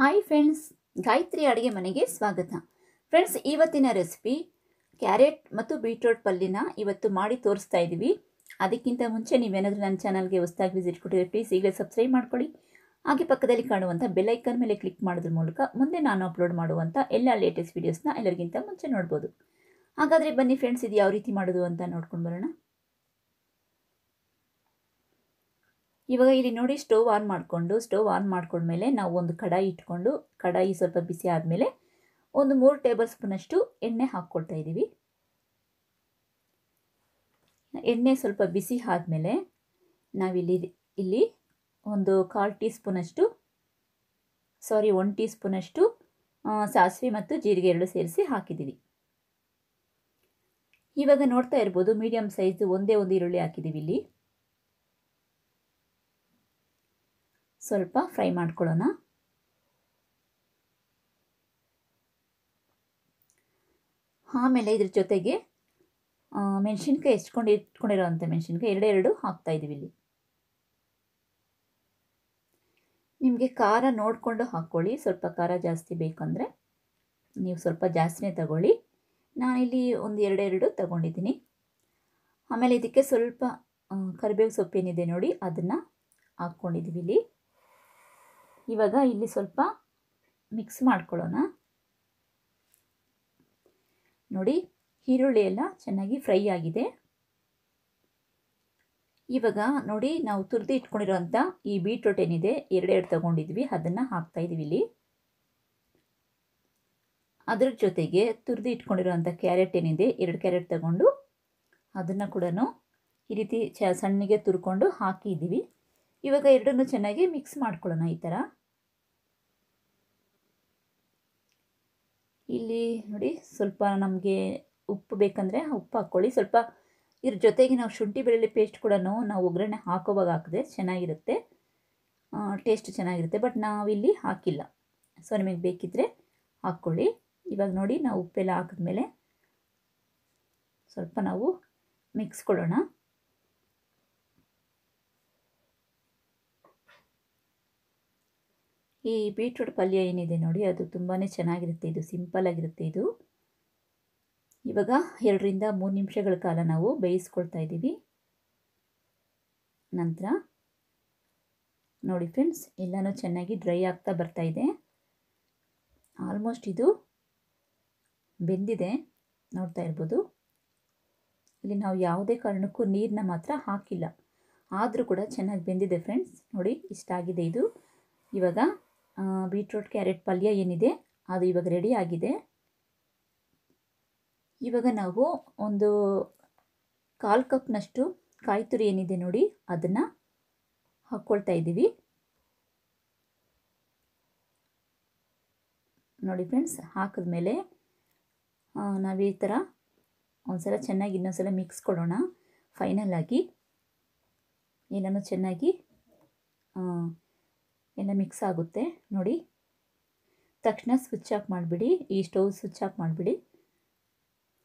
hi friends Gayatri ಅಡುಗೆ ಮನೆಗೆ ಸ್ವಾಗತ ಫ್ರೆಂಡ್ಸ್ ಇವತ್ತಿನ ರೆಸಿಪಿ ಕ್ಯಾರೆಟ್ ಮತ್ತು ಬೀಟ್ರೋಟ್ ಪಲ್ಲಿನ ಇವತ್ತು ಮಾಡಿ ತೋರಿಸ್ತಾ ಇದ್ದೀವಿ ಅದಕ್ಕಿಂತ ಮುಂಚೆ ನೀವೇನಾದರೂ ನನ್ನ ಚಾನಲ್ಗೆ ಹೊಸದಾಗಿ ವಿಸಿಟ್ ಕೊಟ್ಟಿದ್ರೆ ಪ್ಲೀಸ್ ಈಗಲೇ ಸಬ್ಸ್ಕ್ರೈಬ್ ಮಾಡ್ಕೊಳ್ಳಿ ಹಾಗೆ ಪಕ್ಕದಲ್ಲಿ ಕಾಣುವಂಥ ಬೆಲ್ಲೈಕನ್ ಮೇಲೆ ಕ್ಲಿಕ್ ಮಾಡೋದ್ರ ಮೂಲಕ ಮುಂದೆ ನಾನು ಅಪ್ಲೋಡ್ ಮಾಡುವಂಥ ಎಲ್ಲ ಲೇಟೆಸ್ಟ್ ವೀಡಿಯೋಸ್ನ ಎಲ್ಲರಿಗಿಂತ ಮುಂಚೆ ನೋಡ್ಬೋದು ಹಾಗಾದರೆ ಬನ್ನಿ ಫ್ರೆಂಡ್ಸ್ ಇದು ಯಾವ ರೀತಿ ಮಾಡೋದು ಅಂತ ನೋಡ್ಕೊಂಡು ಬರೋಣ ಇವಾಗ ಇಲ್ಲಿ ನೋಡಿ ಸ್ಟವ್ ಆನ್ ಮಾಡಿಕೊಂಡು ಸ್ಟವ್ ಆನ್ ಮಾಡಿಕೊಂಡ್ಮೇಲೆ ನಾವು ಒಂದು ಕಡಾಯಿ ಇಟ್ಕೊಂಡು ಕಡಾಯಿ ಸ್ವಲ್ಪ ಬಿಸಿ ಆದಮೇಲೆ ಒಂದು ಮೂರು ಟೇಬಲ್ ಸ್ಪೂನಷ್ಟು ಎಣ್ಣೆ ಹಾಕ್ಕೊಳ್ತಾ ಇದ್ದೀವಿ ಎಣ್ಣೆ ಸ್ವಲ್ಪ ಬಿಸಿ ಆದಮೇಲೆ ನಾವಿಲ್ಲಿ ಇಲ್ಲಿ ಒಂದು ಕಾಲು ಟೀ ಸ್ಪೂನಷ್ಟು ಸಾರಿ ಒನ್ ಟೀ ಸ್ಪೂನಷ್ಟು ಸಾಸಿವೆ ಮತ್ತು ಜೀರಿಗೆ ಎರಡು ಸೇರಿಸಿ ಹಾಕಿದ್ದೀವಿ ಇವಾಗ ನೋಡ್ತಾ ಇರ್ಬೋದು ಮೀಡಿಯಮ್ ಸೈಜ್ ಒಂದೇ ಒಂದು ಈರುಳ್ಳಿ ಹಾಕಿದ್ದೀವಿ ಇಲ್ಲಿ ಸ್ವಲ್ಪ ಫ್ರೈ ಮಾಡ್ಕೊಳ್ಳೋಣ ಆಮೇಲೆ ಇದ್ರ ಜೊತೆಗೆ ಮೆಣಸಿನ್ಕಾಯಿ ಹೆಚ್ಕೊಂಡು ಇಟ್ಕೊಂಡಿರೋವಂಥ ಮೆಣಸಿನ್ಕಾಯಿ ಎರಡೆರಡು ಹಾಕ್ತಾಯಿದ್ದೀವಿ ಇಲ್ಲಿ ನಿಮಗೆ ಖಾರ ನೋಡಿಕೊಂಡು ಹಾಕ್ಕೊಳ್ಳಿ ಸ್ವಲ್ಪ ಖಾರ ಜಾಸ್ತಿ ಬೇಕಂದರೆ ನೀವು ಸ್ವಲ್ಪ ಜಾಸ್ತಿನೇ ತಗೊಳ್ಳಿ ನಾನಿಲ್ಲಿ ಒಂದು ಎರಡೆರಡು ತಗೊಂಡಿದ್ದೀನಿ ಆಮೇಲೆ ಇದಕ್ಕೆ ಸ್ವಲ್ಪ ಕರಿಬೇವು ಸೊಪ್ಪೇನಿದೆ ನೋಡಿ ಅದನ್ನು ಹಾಕ್ಕೊಂಡಿದ್ದೀವಿ ಇಲ್ಲಿ ಇವಾಗ ಇಲ್ಲಿ ಸ್ವಲ್ಪ ಮಿಕ್ಸ್ ಮಾಡ್ಕೊಳ್ಳೋಣ ನೋಡಿ ಈರುಳ್ಳಿ ಎಲ್ಲ ಚೆನ್ನಾಗಿ ಫ್ರೈ ಆಗಿದೆ ಇವಾಗ ನೋಡಿ ನಾವು ತುರಿದು ಇಟ್ಕೊಂಡಿರೋಂಥ ಈ ಬೀಟ್ರೋಟ್ ಏನಿದೆ ಎರಡೆರಡು ತಗೊಂಡಿದ್ವಿ ಅದನ್ನು ಹಾಕ್ತಾಯಿದ್ವಿ ಇಲ್ಲಿ ಅದರ ಜೊತೆಗೆ ತುರಿದು ಇಟ್ಕೊಂಡಿರೋಂಥ ಕ್ಯಾರೆಟ್ ಏನಿದೆ ಎರಡು ಕ್ಯಾರೆಟ್ ತಗೊಂಡು ಅದನ್ನು ಕೂಡ ಈ ರೀತಿ ಚ ಸಣ್ಣಗೆ ತುರ್ಕೊಂಡು ಹಾಕಿದ್ದೀವಿ ಇವಾಗ ಎರಡನ್ನೂ ಚೆನ್ನಾಗಿ ಮಿಕ್ಸ್ ಮಾಡ್ಕೊಳ್ಳೋಣ ಈ ಥರ ಇಲ್ಲಿ ನೋಡಿ ಸ್ವಲ್ಪ ನಮಗೆ ಉಪ್ಪು ಬೇಕಂದರೆ ಉಪ್ಪು ಹಾಕ್ಕೊಳ್ಳಿ ಸ್ವಲ್ಪ ಇದ್ರ ಜೊತೆಗೆ ನಾವು ಶುಂಠಿ ಬೆಳ್ಳುಳ್ಳಿ ಪೇಸ್ಟ್ ಕೂಡ ನಾವು ಒಗ್ಗರಣೆ ಹಾಕೋವಾಗ ಹಾಕಿದ್ರೆ ಚೆನ್ನಾಗಿರುತ್ತೆ ಟೇಸ್ಟ್ ಚೆನ್ನಾಗಿರುತ್ತೆ ಬಟ್ ನಾವಿಲ್ಲಿ ಹಾಕಿಲ್ಲ ಸೊ ನಿಮಗೆ ಬೇಕಿದ್ದರೆ ಹಾಕ್ಕೊಳ್ಳಿ ಇವಾಗ ನೋಡಿ ನಾವು ಉಪ್ಪೆಲ್ಲ ಹಾಕಿದ್ಮೇಲೆ ಸ್ವಲ್ಪ ನಾವು ಮಿಕ್ಸ್ ಕೊಡೋಣ ಈ ಬೀಟ್ರೂಟ್ ಪಲ್ಯ ಏನಿದೆ ನೋಡಿ ಅದು ತುಂಬಾ ಚೆನ್ನಾಗಿರುತ್ತೆ ಇದು ಸಿಂಪಲ್ ಆಗಿರುತ್ತೆ ಇದು ಇವಾಗ ಎರಡರಿಂದ ಮೂರು ನಿಮಿಷಗಳ ಕಾಲ ನಾವು ಬೇಯಿಸ್ಕೊಳ್ತಾ ಇದ್ದೀವಿ ನಂತರ ನೋಡಿ ಫ್ರೆಂಡ್ಸ್ ಎಲ್ಲನೂ ಚೆನ್ನಾಗಿ ಡ್ರೈ ಆಗ್ತಾ ಬರ್ತಾ ಇದೆ ಆಲ್ಮೋಸ್ಟ್ ಇದು ಬೆಂದಿದೆ ನೋಡ್ತಾ ಇರ್ಬೋದು ಇಲ್ಲಿ ನಾವು ಯಾವುದೇ ಕಾರಣಕ್ಕೂ ನೀರನ್ನ ಮಾತ್ರ ಹಾಕಿಲ್ಲ ಆದರೂ ಕೂಡ ಚೆನ್ನಾಗಿ ಬೆಂದಿದೆ ಫ್ರೆಂಡ್ಸ್ ನೋಡಿ ಇಷ್ಟ ಆಗಿದೆ ಇದು ಇವಾಗ ಬೀಟ್ರೂಟ್ ಕ್ಯಾರೆಟ್ ಪಲ್ಯ ಏನಿದೆ ಅದು ಇವಾಗ ರೆಡಿ ಆಗಿದೆ ಇವಾಗ ನಾವು ಒಂದು ಕಾಲು ಕಪ್ನಷ್ಟು ಕಾಯಿ ತುರಿ ಏನಿದೆ ನೋಡಿ ಅದನ್ನು ಹಾಕ್ಕೊಳ್ತಾ ಇದ್ದೀವಿ ನೋಡಿ ಫ್ರೆಂಡ್ಸ್ ಹಾಕಿದ್ಮೇಲೆ ನಾವು ಈ ಥರ ಒಂದ್ಸಲ ಚೆನ್ನಾಗಿ ಇನ್ನೊಂದ್ಸಲ ಮಿಕ್ಸ್ ಕೊಡೋಣ ಫೈನಲ್ ಆಗಿ ಎಲ್ಲನೂ ಚೆನ್ನಾಗಿ ಎಲ್ಲ ಮಿಕ್ಸ್ ಆಗುತ್ತೆ ನೋಡಿ ತಕ್ಷಣ ಸ್ವಿಚ್ ಆಫ್ ಮಾಡಿಬಿಡಿ ಈ ಸ್ಟೌವ್ ಸ್ವಿಚ್ ಆಫ್ ಮಾಡಿಬಿಡಿ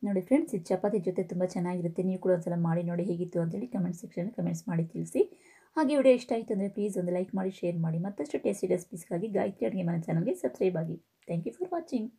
ನೋಡಿ ಫ್ರೆಂಡ್ಸ್ ಈ ಚಪಾತಿ ಜೊತೆ ತುಂಬ ಚೆನ್ನಾಗಿರುತ್ತೆ ನೀವು ಕೂಡ ಒಂದ್ಸಲ ಮಾಡಿ ನೋಡಿ ಹೇಗಿತ್ತು ಅಂತೇಳಿ ಕಮೆಂಟ್ ಸೆಕ್ಷನ್ ಕಮೆಂಟ್ಸ್ ಮಾಡಿ ತಿಳಿಸಿ ಹಾಗೆ ವಿಡಿಯೋ ಇಷ್ಟ ಆಯಿತು ಅಂದರೆ ಪ್ಲೀಸ್ ಒಂದು ಲೈಕ್ ಮಾಡಿ ಶೇರ್ ಮಾಡಿ ಮತ್ತಷ್ಟು ಟೇಸ್ಟಿ ರೆಸಿಪೀಸ್ಗಾಗಿ ಗಾಯತ್ರಿ ಅಡುಗೆ ಮನೆ ಚಾನಲ್ಗೆ ಸಬ್ಸ್ಕ್ರೈಬ್ ಆಗಿ ಥ್ಯಾಂಕ್ ಯು ಫಾರ್ ವಾಚಿಂಗ್